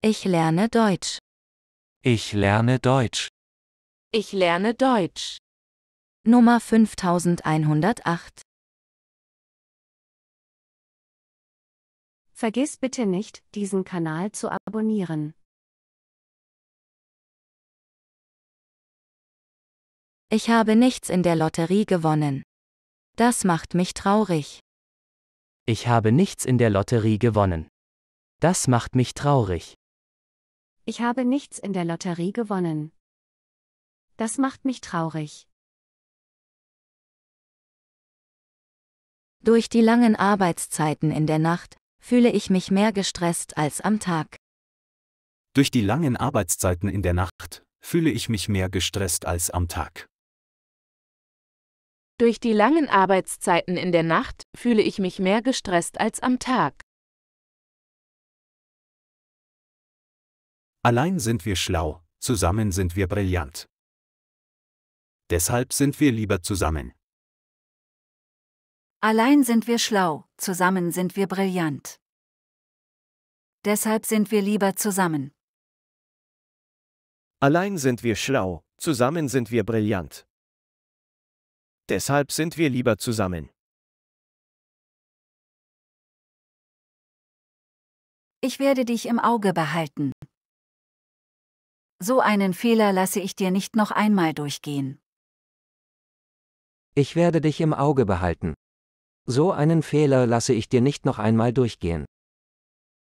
Ich lerne Deutsch. Ich lerne Deutsch. Ich lerne Deutsch. Nummer 5108. Vergiss bitte nicht, diesen Kanal zu abonnieren. Ich habe nichts in der Lotterie gewonnen. Das macht mich traurig. Ich habe nichts in der Lotterie gewonnen. Das macht mich traurig. Ich habe nichts in der Lotterie gewonnen. Das macht mich traurig. Durch die langen Arbeitszeiten in der Nacht fühle ich mich mehr gestresst als am Tag. Durch die langen Arbeitszeiten in der Nacht fühle ich mich mehr gestresst als am Tag. Durch die langen Arbeitszeiten in der Nacht fühle ich mich mehr gestresst als am Tag. Allein sind wir schlau, zusammen sind wir brillant. Deshalb sind wir lieber zusammen. Allein sind wir schlau, zusammen sind wir brillant. Deshalb sind wir lieber zusammen. Allein sind wir schlau, zusammen sind wir brillant. Deshalb sind wir lieber zusammen. Ich werde dich im Auge behalten. So einen Fehler lasse ich dir nicht noch einmal durchgehen. Ich werde dich im Auge behalten. So einen Fehler lasse ich dir nicht noch einmal durchgehen.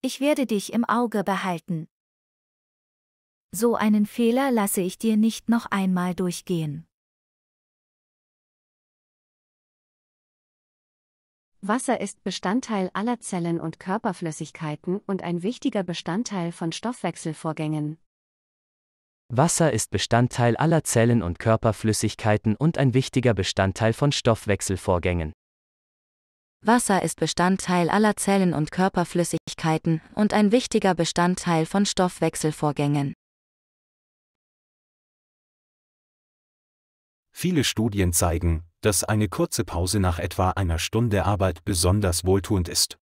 Ich werde dich im Auge behalten. So einen Fehler lasse ich dir nicht noch einmal durchgehen. Wasser ist Bestandteil aller Zellen und Körperflüssigkeiten und ein wichtiger Bestandteil von Stoffwechselvorgängen. Wasser ist Bestandteil aller Zellen und Körperflüssigkeiten und ein wichtiger Bestandteil von Stoffwechselvorgängen. Wasser ist Bestandteil aller Zellen und Körperflüssigkeiten und ein wichtiger Bestandteil von Stoffwechselvorgängen. Viele Studien zeigen, dass eine kurze Pause nach etwa einer Stunde Arbeit besonders wohltuend ist.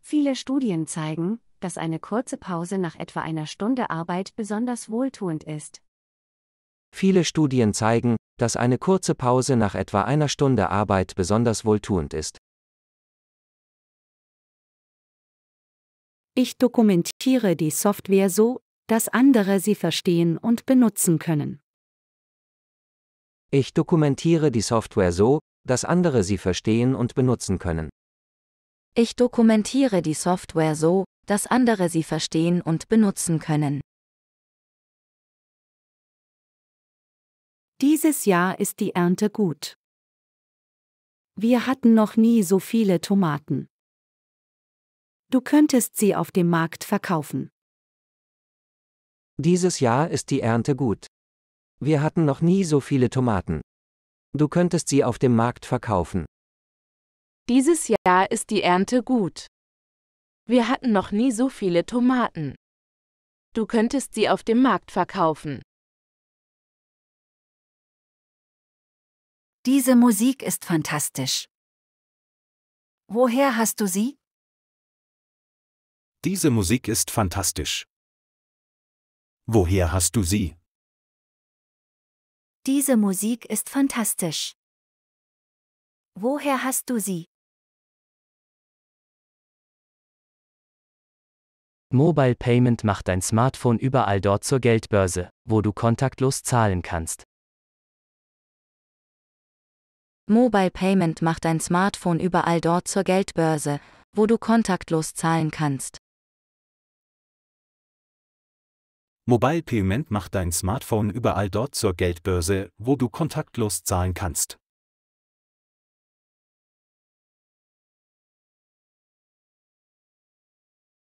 Viele Studien zeigen, dass eine kurze Pause nach etwa einer Stunde Arbeit besonders wohltuend ist. Viele Studien zeigen, dass eine kurze Pause nach etwa einer Stunde Arbeit besonders wohltuend ist. Ich dokumentiere die Software so, dass andere sie verstehen und benutzen können. Ich dokumentiere die Software so, dass andere sie verstehen und benutzen können. Ich dokumentiere die Software so, dass andere sie verstehen und benutzen können. Dieses Jahr ist die Ernte gut. Wir hatten noch nie so viele Tomaten. Du könntest sie auf dem Markt verkaufen. Dieses Jahr ist die Ernte gut. Wir hatten noch nie so viele Tomaten. Du könntest sie auf dem Markt verkaufen. Dieses Jahr ist die Ernte gut. Wir hatten noch nie so viele Tomaten. Du könntest sie auf dem Markt verkaufen. Diese Musik ist fantastisch. Woher hast du sie? Diese Musik ist fantastisch. Woher hast du sie? Diese Musik ist fantastisch. Woher hast du sie? Mobile Payment macht dein Smartphone überall dort zur Geldbörse, wo du kontaktlos zahlen kannst. Mobile Payment macht dein Smartphone überall dort zur Geldbörse, wo du kontaktlos zahlen kannst. Mobile Payment macht dein Smartphone überall dort zur Geldbörse, wo du kontaktlos zahlen kannst.